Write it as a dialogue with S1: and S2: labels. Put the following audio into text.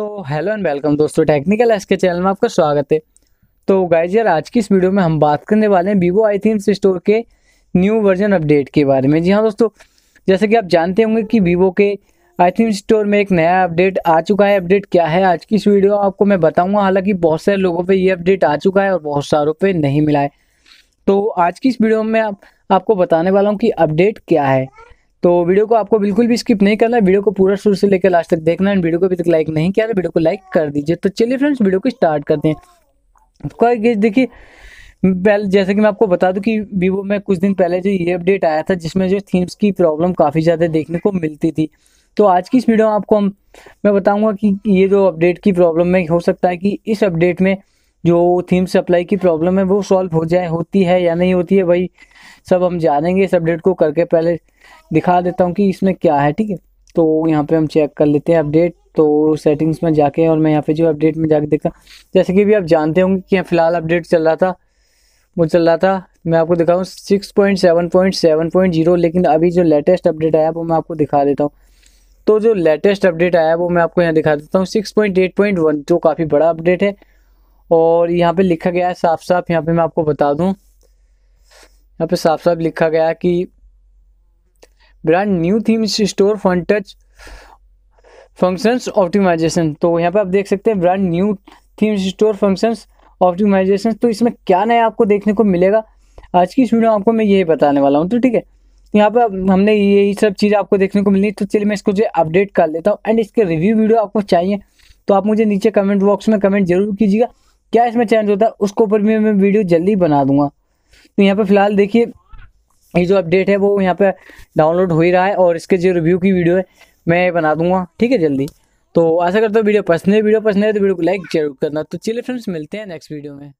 S1: तो hello and welcome दोस्तों technical S के चैनल में आपका स्वागत है तो गाइज यार आज की इस वीडियो में हम बात करने वाले हैं वीवो आई थीम्स स्टोर के न्यू वर्जन अपडेट के बारे में जी हाँ दोस्तों जैसे कि आप जानते होंगे कि वीवो के आई थीम्स स्टोर में एक नया अपडेट आ चुका है अपडेट क्या है आज की इस वीडियो आपको मैं बताऊँगा हालाँकि बहुत सारे लोगों पर ये अपडेट आ चुका है और बहुत सारों पर नहीं मिला है तो आज की इस वीडियो में आप, आपको बताने वाला हूँ कि अपडेट क्या है तो वीडियो को आपको बिल्कुल भी स्किप नहीं करना है वीडियो को पूरा शुरू से लेकर लास्ट तक देखना है वीडियो को अभी तक लाइक नहीं किया तो वीडियो को लाइक कर दीजिए तो चलिए फ्रेंड्स वीडियो को स्टार्ट करते हैं तो देखिए पहले जैसे कि मैं आपको बता दूं कि वीवो में कुछ दिन पहले जो ये अपडेट आया था जिसमें जो थीम्स की प्रॉब्लम काफ़ी ज़्यादा देखने को मिलती थी तो आज की इस वीडियो में आपको हम मैं बताऊंगा कि ये जो अपडेट की प्रॉब्लम में हो सकता है कि इस अपडेट में जो थीम्स अप्लाई की प्रॉब्लम है वो सॉल्व हो जाए होती है या नहीं होती है भाई सब हम जानेंगे इस अपडेट को करके पहले दिखा देता हूँ कि इसमें क्या है ठीक है तो यहाँ पे हम चेक कर लेते हैं अपडेट तो सेटिंग्स में जाके और मैं यहाँ पे जो अपडेट में जाके देखा जैसे कि भी आप जानते होंगे कि फिलहाल अपडेट चल रहा था वो चल रहा था मैं आपको दिखाऊँ six point seven point seven point zero लेकिन अभी जो लेटेस्ट अपडेट आया वो मैं आपको दिखा देता हूँ तो जो लेटेस्ट अपडेट आया वो मैं आपको यहाँ दिखा देता हूँ six point eight point one जो काफ़ी बड़ा अपडेट है और यहाँ पे लिखा गया है साफ साफ यहाँ पे मैं आपको बता दूँ यहाँ पे साफ साफ लिखा गया कि brand new theme store fun touch functions optimization तो यहाँ पे आप देख सकते हैं brand new theme store functions optimization तो इसमें क्या नया आपको देखने को मिलेगा आज की वीडियो आपको मैं यही बताने वाला हूँ तो ठीक है यहाँ पे हमने यही सब चीज़ आपको देखने को मिली तो चलिए मैं इसको जो अपडेट कर लेता हूँ एंड इसके रिव्यू वीडियो आपको चाहिए तो आप मुझे नीचे कमेंट बॉक्स में कमेंट जरूर कीजिएगा क्या इसमें चेंज होता है उसके ऊपर भी मैं वीडियो जल्दी बना दूंगा तो यहाँ पर फिलहाल देखिए ये जो अपडेट है वो यहाँ पर डाउनलोड हो ही रहा है और इसके जो रिव्यू की वीडियो है मैं बना दूंगा ठीक है जल्दी तो ऐसा करता हूँ वीडियो पसंद है वीडियो पसंद है तो वीडियो को लाइक जरूर करना तो चलिए फ्रेंड्स मिलते हैं नेक्स्ट वीडियो में